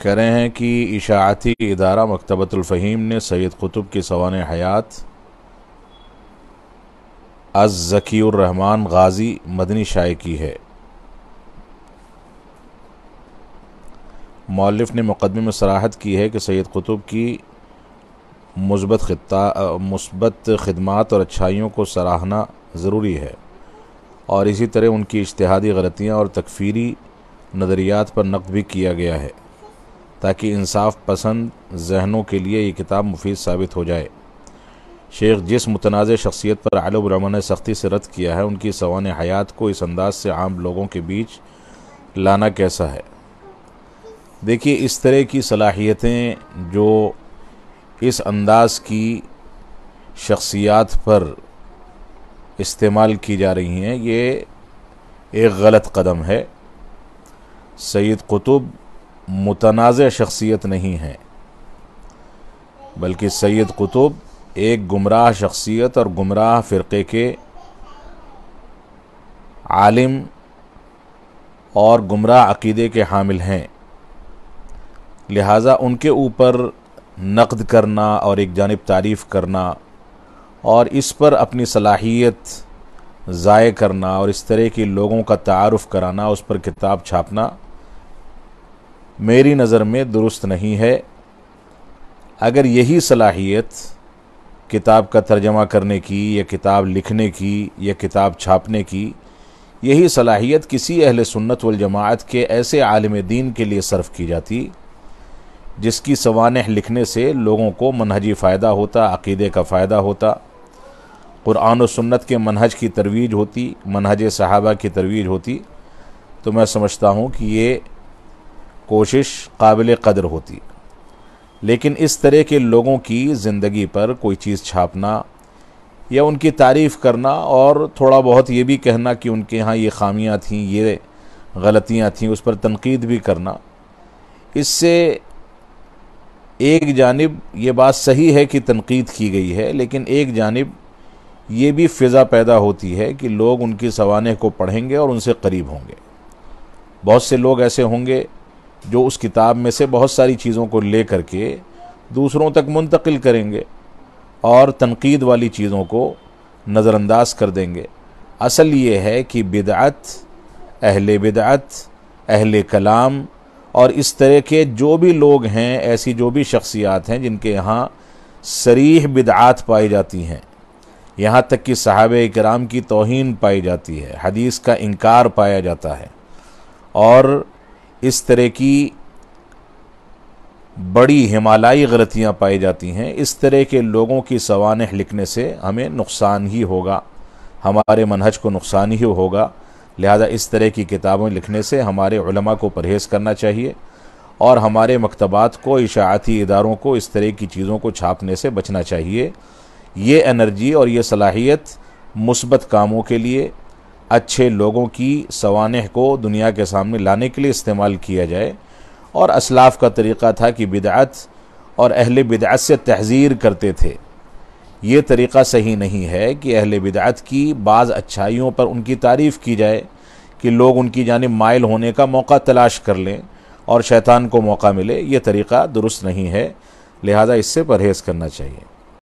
कह रहे हैं कि इशाती इदारा मकतबतुलफ़हीम ने सैद कुतुब की सवान हयात अज़कीरहमान गाज़ी मदनी शाये की है मौलफ ने मुकदमे में सराहत की है कि सैद कुतुब की मुस्बत खत्ता मुस्बत खदमात और अच्छाइयों को सराहना ज़रूरी है और इसी तरह उनकी इश्तहादी गलतियाँ और तकफीरी नज़रियात पर नकद भी किया गया है ताकि इंसाफ पसंद जहनों के लिए ये किताब मुफीद साबित हो जाए शेख जिस मुतनाज़ शख्सियत पर आलो ब्रह्मा ने सख्ती से रद्द किया है उनकी सवान हयात को इस अंदाज से आम लोगों के बीच लाना कैसा है देखिए इस तरह की सलाहियतें जो इस अंदाज की शख्सियात पर इस्तेमाल की जा रही हैं ये एक गलत कदम है सैद कुतुब मुतनाज़ शख्सियत नहीं हैं बल्कि सैद कुतुब एक गुमराह शख्सियत और गुमराह फ़िरक़े के आलिम और गुमराह अकीदे के हामिल हैं लिहाजा उनके ऊपर नकद करना और एक जानब तारीफ़ करना और इस पर अपनी सलाहियत ज़ाय करना और इस तरह के लोगों का तारफ़ कराना उस पर किताब छापना मेरी नज़र में दुरुस्त नहीं है अगर यही सलाहियत किताब का तर्जमा करने की या किताब लिखने की या किताब छापने की यही सलाहियत किसी अहल सुन्नत वल जमात के ऐसे आलम दीन के लिए सर्फ की जाती जिसकी सवानह लिखने से लोगों को मनहजी फ़ायदा होता अकीदे का फ़ायदा होता कुरान सुन्नत के मनहज की तरवीज होती मनहज सहाबा की तरवीज होती तो मैं समझता हूँ कि ये कोशिश काबिल कदर होती लेकिन इस तरह के लोगों की ज़िंदगी पर कोई चीज़ छापना या उनकी तारीफ़ करना और थोड़ा बहुत ये भी कहना कि उनके यहाँ ये खामियाँ थीं ये गलतियाँ थीं उस पर तनकीद भी करना इससे एक जानब ये बात सही है कि तनकीद की गई है लेकिन एक जानब ये भी फ़िज़ा पैदा होती है कि लोग उनकी सवाने को पढ़ेंगे और उनसे करीब होंगे बहुत से लोग ऐसे होंगे जो उस किताब में से बहुत सारी चीज़ों को ले करके दूसरों तक मुंतकिल करेंगे और तनकीद वाली चीज़ों को नज़रअंदाज कर देंगे असल ये है कि बिदअत अहल बिदअत अहल कलाम और इस तरह के जो भी लोग हैं ऐसी जो भी शख्सियात हैं जिनके यहाँ सरीह बिदात पाई जाती हैं यहाँ तक कि साहब कराम की तोहन पाई जाती है हदीस का इनकार पाया जाता है और इस तरह की बड़ी हिमालयी गलतियाँ पाई जाती हैं इस तरह के लोगों की सवान लिखने से हमें नुकसान ही होगा हमारे मनहज को नुकसान ही होगा लिहाजा इस तरह की किताबें लिखने से हमारे उलमा को परहेज़ करना चाहिए और हमारे मकतबात को इशाती इदारों को इस तरह की चीज़ों को छापने से बचना चाहिए ये एनर्जी और ये सलाहियत मुसबत कामों के लिए अच्छे लोगों की सवानह को दुनिया के सामने लाने के लिए इस्तेमाल किया जाए और असलाफ का तरीक़ा था कि बिदात और अहल बिदात से तहज़ीर करते थे ये तरीक़ा सही नहीं है कि अहल बिदात की बाज़ अच्छाइयों पर उनकी तारीफ़ की जाए कि लोग उनकी जानब मायल होने का मौका तलाश कर लें और शैतान को मौका मिले ये तरीक़ा दुरुस्त नहीं है लिहाजा इससे परहेज़ करना चाहिए